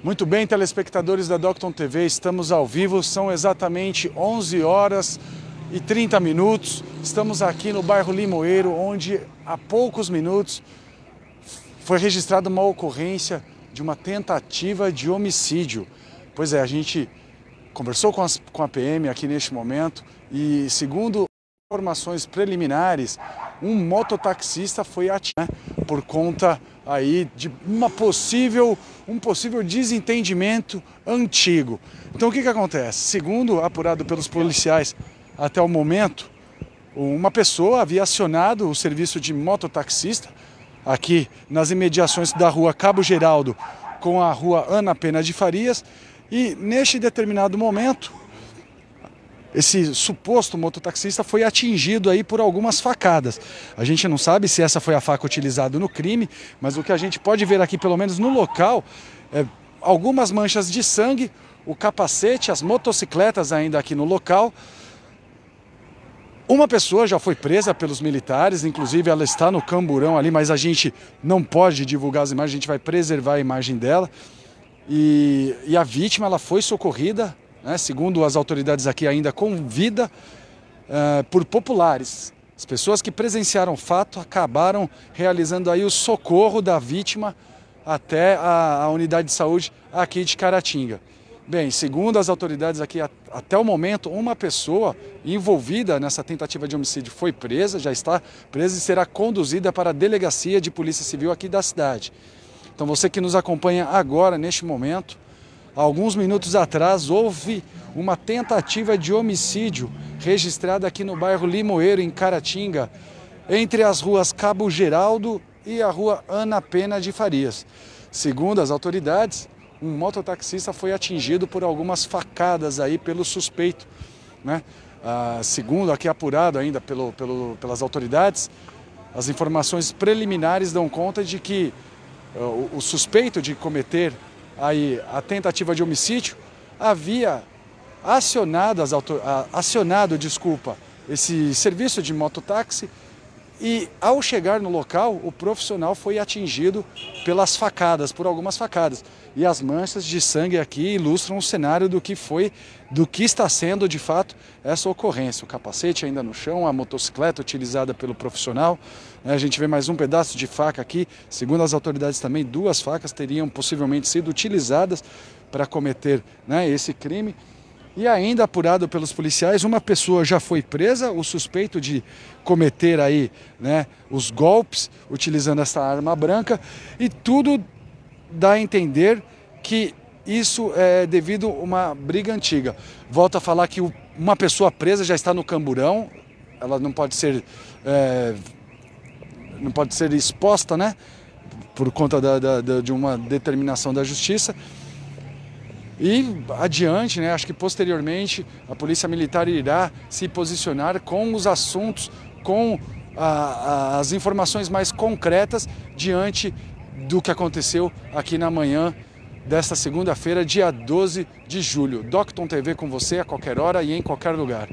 Muito bem, telespectadores da Docton TV, estamos ao vivo, são exatamente 11 horas e 30 minutos. Estamos aqui no bairro Limoeiro, onde há poucos minutos foi registrada uma ocorrência de uma tentativa de homicídio. Pois é, a gente conversou com, as, com a PM aqui neste momento e, segundo informações preliminares, um mototaxista foi atingido né, por conta aí de uma possível, um possível desentendimento antigo. Então o que, que acontece? Segundo apurado pelos policiais até o momento, uma pessoa havia acionado o serviço de mototaxista aqui nas imediações da rua Cabo Geraldo com a rua Ana Pena de Farias e neste determinado momento esse suposto mototaxista foi atingido aí por algumas facadas. A gente não sabe se essa foi a faca utilizada no crime, mas o que a gente pode ver aqui, pelo menos no local, é algumas manchas de sangue, o capacete, as motocicletas ainda aqui no local. Uma pessoa já foi presa pelos militares, inclusive ela está no camburão ali, mas a gente não pode divulgar as imagens, a gente vai preservar a imagem dela. E, e a vítima ela foi socorrida né, segundo as autoridades aqui ainda, com vida uh, por populares. As pessoas que presenciaram o fato acabaram realizando aí o socorro da vítima até a, a unidade de saúde aqui de Caratinga. Bem, segundo as autoridades aqui, até o momento, uma pessoa envolvida nessa tentativa de homicídio foi presa, já está presa e será conduzida para a delegacia de polícia civil aqui da cidade. Então, você que nos acompanha agora, neste momento, Alguns minutos atrás houve uma tentativa de homicídio registrada aqui no bairro Limoeiro, em Caratinga, entre as ruas Cabo Geraldo e a rua Ana Pena de Farias. Segundo as autoridades, um mototaxista foi atingido por algumas facadas aí pelo suspeito. Né? Ah, segundo aqui apurado ainda pelo, pelo, pelas autoridades, as informações preliminares dão conta de que ah, o, o suspeito de cometer aí a tentativa de homicídio, havia acionado, as autor... acionado desculpa, esse serviço de mototáxi e ao chegar no local, o profissional foi atingido pelas facadas, por algumas facadas e as manchas de sangue aqui ilustram o cenário do que foi, do que está sendo de fato essa ocorrência. O capacete ainda no chão, a motocicleta utilizada pelo profissional. A gente vê mais um pedaço de faca aqui. Segundo as autoridades também, duas facas teriam possivelmente sido utilizadas para cometer né, esse crime. E ainda apurado pelos policiais, uma pessoa já foi presa, o suspeito de cometer aí né, os golpes utilizando essa arma branca. E tudo dá a entender que isso é devido a uma briga antiga. Volta a falar que uma pessoa presa já está no camburão, ela não pode ser, é, não pode ser exposta, né? Por conta da, da, da, de uma determinação da justiça. E adiante, né? Acho que posteriormente a polícia militar irá se posicionar com os assuntos, com a, a, as informações mais concretas diante do que aconteceu aqui na manhã desta segunda-feira, dia 12 de julho. Docton TV com você a qualquer hora e em qualquer lugar.